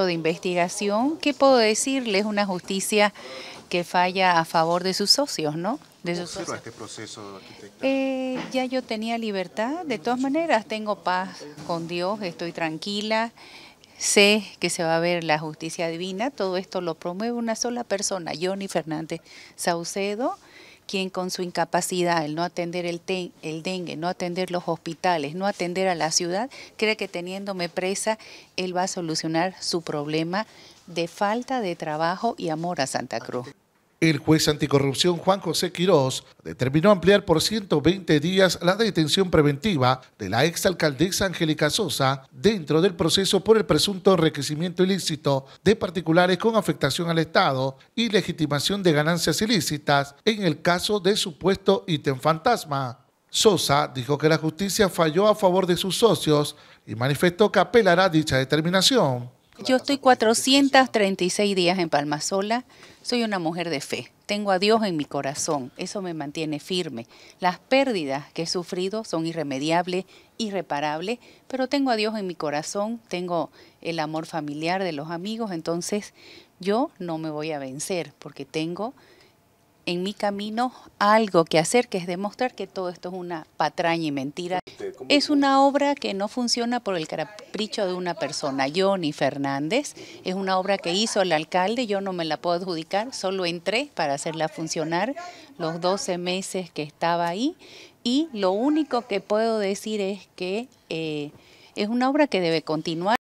de investigación, ¿qué puedo decirles? Una justicia que falla a favor de sus socios, ¿no? De sus socios. este proceso, eh, ya yo tenía libertad, de todas maneras tengo paz con Dios, estoy tranquila, sé que se va a ver la justicia divina, todo esto lo promueve una sola persona, Johnny Fernández Saucedo, quien con su incapacidad, el no atender el, el dengue, no atender los hospitales, no atender a la ciudad, cree que teniéndome presa, él va a solucionar su problema de falta de trabajo y amor a Santa Cruz. El juez anticorrupción Juan José Quirós determinó ampliar por 120 días la detención preventiva de la exalcaldesa Angélica Sosa dentro del proceso por el presunto enriquecimiento ilícito de particulares con afectación al Estado y legitimación de ganancias ilícitas en el caso de supuesto ítem fantasma. Sosa dijo que la justicia falló a favor de sus socios y manifestó que apelará dicha determinación. Yo estoy 436 días en Palmasola. Soy una mujer de fe. Tengo a Dios en mi corazón. Eso me mantiene firme. Las pérdidas que he sufrido son irremediables, irreparables, pero tengo a Dios en mi corazón. Tengo el amor familiar de los amigos. Entonces yo no me voy a vencer porque tengo en mi camino algo que hacer, que es demostrar que todo esto es una patraña y mentira. Es una obra que no funciona por el capricho de una persona, Johnny Fernández. Es una obra que hizo el alcalde, yo no me la puedo adjudicar, solo entré para hacerla funcionar los 12 meses que estaba ahí. Y lo único que puedo decir es que eh, es una obra que debe continuar.